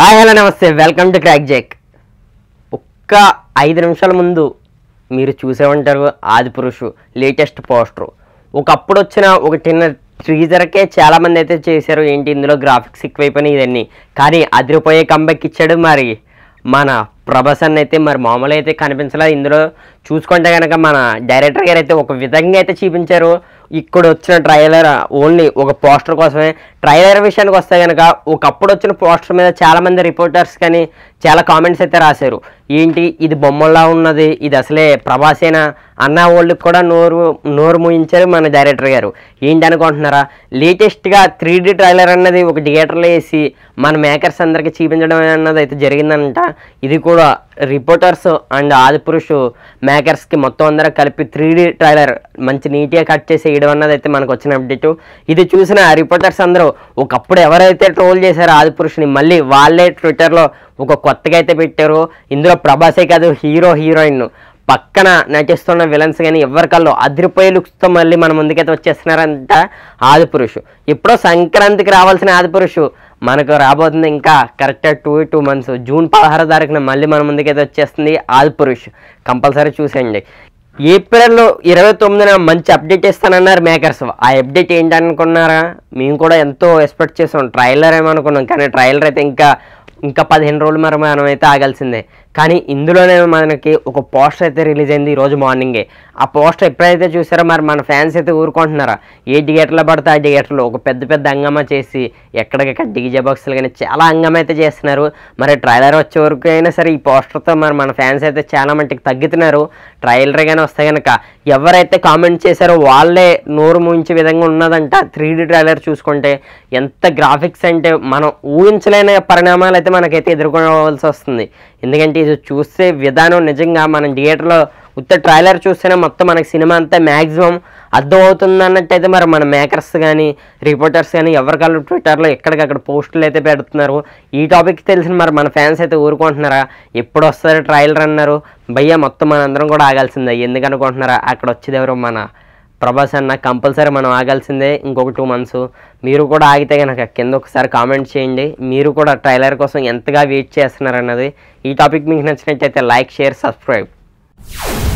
hi hello నమస్తే welcome to crack jack ఒక్క ఐదు నిమిషాల ముందు మీరు చూసే ఉంటారు ఆదిపురుషు లేటెస్ట్ పోస్టర్ ఒకప్పుడు వచ్చిన ఒక చిన్న ట్రీజర్కే చాలామంది అయితే చేశారు ఏంటి ఇందులో గ్రాఫిక్స్ ఎక్కువైపోయినాయి ఇవన్నీ కానీ అదిరిపోయే కంబెక్ ఇచ్చాడు మరి మన ప్రభాస్ అయితే మరి మామూలు అయితే కనిపించలేదు ఇందులో చూసుకుంటే కనుక మన డైరెక్టర్ గారు అయితే ఒక విధంగా అయితే చూపించారు ఇక్కడ వచ్చిన ట్రైలర్ ఓన్లీ ఒక పోస్టర్ కోసమే ట్రైలర్ విషయానికి వస్తే కనుక ఒకప్పుడు వచ్చిన పోస్టర్ మీద చాలామంది రిపోర్టర్స్ కానీ చాలా కామెంట్స్ అయితే రాశారు ఏంటి ఇది బొమ్మలా ఉన్నది ఇది అసలే ప్రభాసేనా అన్న వాళ్ళకి కూడా నోరు నోరు మూయించారు మన డైరెక్టర్ గారు ఏంటి అనుకుంటున్నారా లేటెస్ట్గా త్రీ డీ ట్రైలర్ అన్నది ఒక థియేటర్లో వేసి మన మేకర్స్ అందరికీ చూపించడం అన్నది అయితే జరిగిందంట ఇది కూడా రిపోర్టర్స్ అండ్ ఆదిపురుషు మేకర్స్కి మొత్తం అందరూ కలిపి త్రీ డీ ట్రైలర్ మంచి నీట్గా కట్ చేసి వేయడం అన్నది అయితే మనకు వచ్చిన అప్డేట్ ఇది చూసిన రిపోర్టర్స్ అందరూ ఒకప్పుడు ఎవరైతే ట్రోల్ చేశారో ఆదిపురుషుని మళ్ళీ వాళ్ళే ట్విట్టర్లో ఒక కొత్తగా అయితే పెట్టారు ఇందులో ప్రభాసే కాదు హీరో హీరోయిన్ పక్కన నటిస్తున్న విలన్స్ కానీ ఎవరికల్లో అదిరిపోయే లుక్స్తో మళ్ళీ మన ముందుకైతే వచ్చేస్తున్నారంట ఆదిపురుషు ఇప్పుడు సంక్రాంతికి రావాల్సిన ఆదిపురుషు మనకు రాబోతుంది ఇంకా కరెక్ట్గా టూ టూ మంత్స్ జూన్ పదహారో తారీఖున మళ్ళీ మన ముందుకైతే వచ్చేస్తుంది ఆల్ పురుష్ కంపల్సరీ చూసేయండి ఏప్రిల్లో ఇరవై తొమ్మిదిన మంచి అప్డేట్ ఇస్తానన్నారు మేకర్స్ ఆ అప్డేట్ ఏంటనుకున్నారా మేము కూడా ఎంతో ఎక్స్పెక్ట్ చేసాం ట్రైలర్ ఏమనుకున్నాం కానీ ట్రైలర్ అయితే ఇంకా ఇంకా పదిహేను రోజులు మరి మనం అయితే ఆగాల్సిందే కానీ ఇందులోనే మనకి ఒక పోస్టర్ అయితే రిలీజ్ అయింది ఈరోజు మార్నింగే ఆ పోస్టర్ ఎప్పుడైతే చూసారో మరి మన ఫ్యాన్స్ అయితే ఊరుకుంటున్నారా ఏ థియేటర్లో పడితే ఆ థియేటర్లో ఒక పెద్ద పెద్ద అంగమా చేసి ఎక్కడికెక్కడ డీజే బాక్సులు కానీ చాలా అంగం అయితే చేస్తున్నారు మరి ట్రైలర్ వచ్చే వరకు అయినా సరే ఈ పోస్టర్తో మరి మన ఫ్యాన్స్ అయితే చాలా మటుకు తగ్గుతున్నారు ట్రైలర్ కానీ వస్తే కనుక ఎవరైతే కామెంట్ చేశారో వాళ్ళే నోరు ముంచే విధంగా ఉన్నదంట త్రీ డి ట్రైలర్ చూసుకుంటే ఎంత గ్రాఫిక్స్ అంటే మనం ఊహించలేని పరిణామాలు అయితే మనకైతే ఎదుర్కోవాల్సి వస్తుంది ఎందుకంటే ఏంటి ఇది చూసే విధానం నిజంగా మనం థియేటర్లో ఉత్త ట్రైలర్ చూస్తేనే మొత్తం మనకి సినిమా అంతా మ్యాక్సిమం అర్థం అవుతుంది అన్నట్టయితే మరి మన మేకర్స్ కానీ రిపోర్టర్స్ కానీ ఎవరి కాళ్ళు ట్విట్టర్లో ఎక్కడికక్కడ పోస్టులు అయితే పెడుతున్నారు ఈ టాపిక్ తెలిసిన మరి మన ఫ్యాన్స్ అయితే ఊరుకుంటున్నారా ఎప్పుడు వస్తారు ట్రైలర్ అన్నారు భయ్య మొత్తం మనందరం కూడా ఆగాల్సిందే ఎందుకనుకుంటున్నారా అక్కడ వచ్చేది ఎవరో మన ప్రభాస్ అన్న కంపల్సరీ మనం ఆగాల్సిందే ఇంకొక టూ మంత్స్ మీరు కూడా ఆగితే కనుక కింద ఒకసారి కామెంట్ చేయండి మీరు కూడా ట్రైలర్ కోసం ఎంతగా వెయిట్ చేస్తున్నారన్నది ఈ టాపిక్ మీకు నచ్చినట్లయితే లైక్ షేర్ సబ్స్క్రైబ్